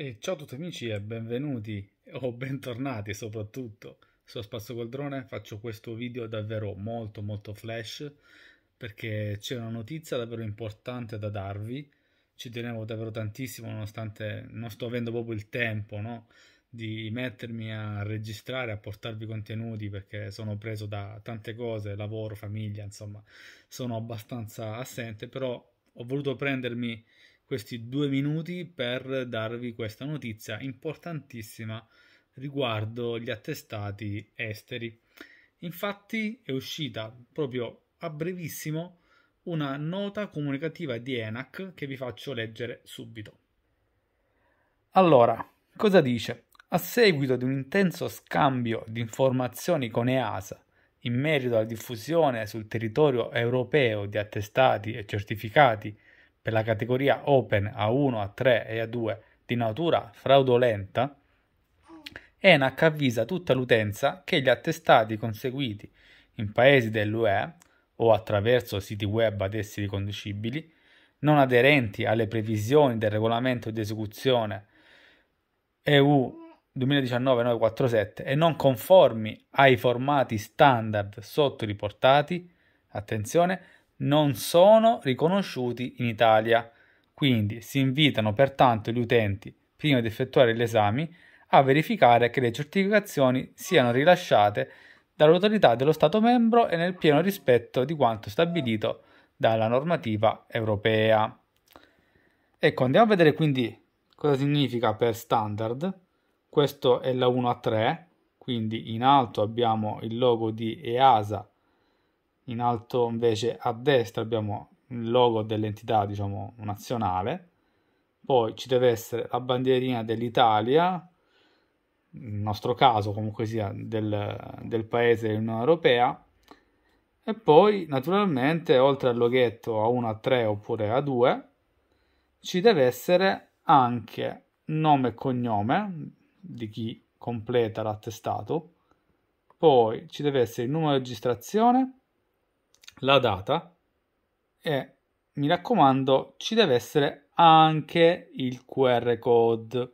E ciao a tutti amici e benvenuti o bentornati soprattutto su Spazio col drone. Faccio questo video davvero molto molto flash perché c'è una notizia davvero importante da darvi. Ci tenevo davvero tantissimo nonostante non sto avendo proprio il tempo no? di mettermi a registrare, a portarvi contenuti perché sono preso da tante cose, lavoro, famiglia, insomma sono abbastanza assente, però ho voluto prendermi questi due minuti per darvi questa notizia importantissima riguardo gli attestati esteri. Infatti è uscita proprio a brevissimo una nota comunicativa di ENAC che vi faccio leggere subito. Allora, cosa dice? A seguito di un intenso scambio di informazioni con EASA in merito alla diffusione sul territorio europeo di attestati e certificati per la categoria Open A1, A3 e A2 di natura fraudolenta, ENAC avvisa tutta l'utenza che gli attestati conseguiti in paesi dell'UE o attraverso siti web ad essi riconducibili, non aderenti alle previsioni del regolamento di esecuzione EU 2019-947 e non conformi ai formati standard sottoriportati, attenzione, non sono riconosciuti in Italia. Quindi si invitano pertanto gli utenti, prima di effettuare gli esami, a verificare che le certificazioni siano rilasciate dall'autorità dello Stato membro e nel pieno rispetto di quanto stabilito dalla normativa europea. Ecco, andiamo a vedere quindi cosa significa per standard. Questo è la 1 a 3, quindi in alto abbiamo il logo di EASA in alto invece a destra abbiamo il logo dell'entità diciamo nazionale poi ci deve essere la bandierina dell'Italia nel nostro caso comunque sia del, del paese dell'Unione Europea e poi naturalmente oltre al loghetto A1, A3 oppure A2 ci deve essere anche nome e cognome di chi completa l'attestato poi ci deve essere il numero di registrazione la data e mi raccomando ci deve essere anche il QR code.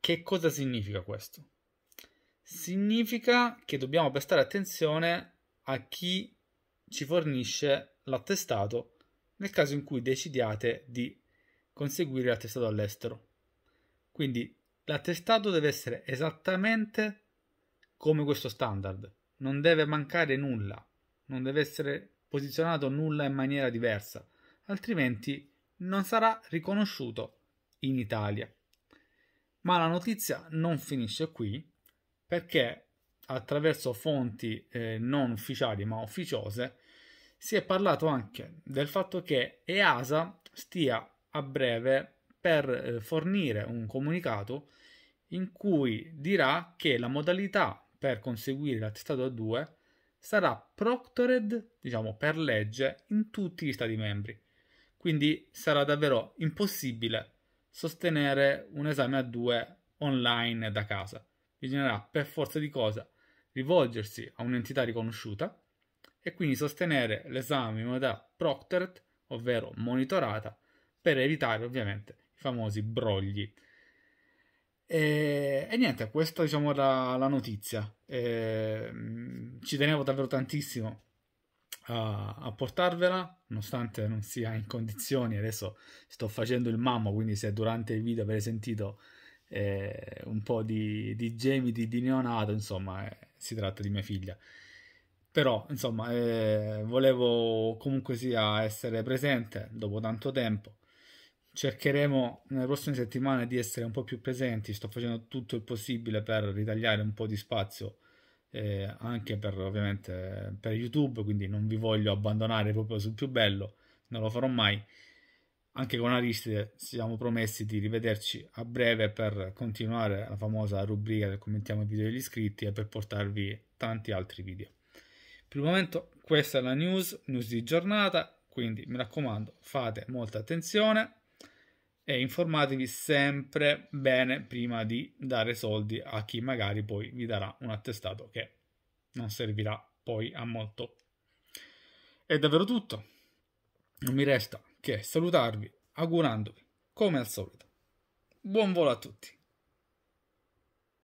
Che cosa significa questo? Significa che dobbiamo prestare attenzione a chi ci fornisce l'attestato nel caso in cui decidiate di conseguire l'attestato all'estero. Quindi l'attestato deve essere esattamente come questo standard, non deve mancare nulla non deve essere posizionato nulla in maniera diversa, altrimenti non sarà riconosciuto in Italia. Ma la notizia non finisce qui perché attraverso fonti eh, non ufficiali ma ufficiose si è parlato anche del fatto che EASA stia a breve per eh, fornire un comunicato in cui dirà che la modalità per conseguire l'attestato A2 sarà proctored, diciamo, per legge in tutti gli Stati membri. Quindi sarà davvero impossibile sostenere un esame a due online da casa. Bisognerà per forza di cosa rivolgersi a un'entità riconosciuta e quindi sostenere l'esame in modalità proctored, ovvero monitorata, per evitare ovviamente i famosi brogli e, e, niente, questa diciamo era la notizia. E, mm, ci tenevo davvero tantissimo a, a, portarvela, nonostante non sia in condizioni. Adesso sto facendo il mamma, quindi se durante il video avete sentito eh, un po' di, di gemiti di neonato, insomma, eh, si tratta di mia figlia. Però, insomma, eh, volevo comunque sia essere presente dopo tanto tempo cercheremo nelle prossime settimane di essere un po' più presenti, sto facendo tutto il possibile per ritagliare un po' di spazio eh, anche per ovviamente per YouTube, quindi non vi voglio abbandonare proprio sul più bello, non lo farò mai. Anche con Aristide siamo promessi di rivederci a breve per continuare la famosa rubrica del commentiamo i video degli iscritti e per portarvi tanti altri video. Per il momento questa è la news, news di giornata, quindi mi raccomando fate molta attenzione e informatevi sempre bene prima di dare soldi a chi magari poi vi darà un attestato che non servirà poi a molto. È davvero tutto. Non mi resta che salutarvi augurandovi, come al solito, buon volo a tutti.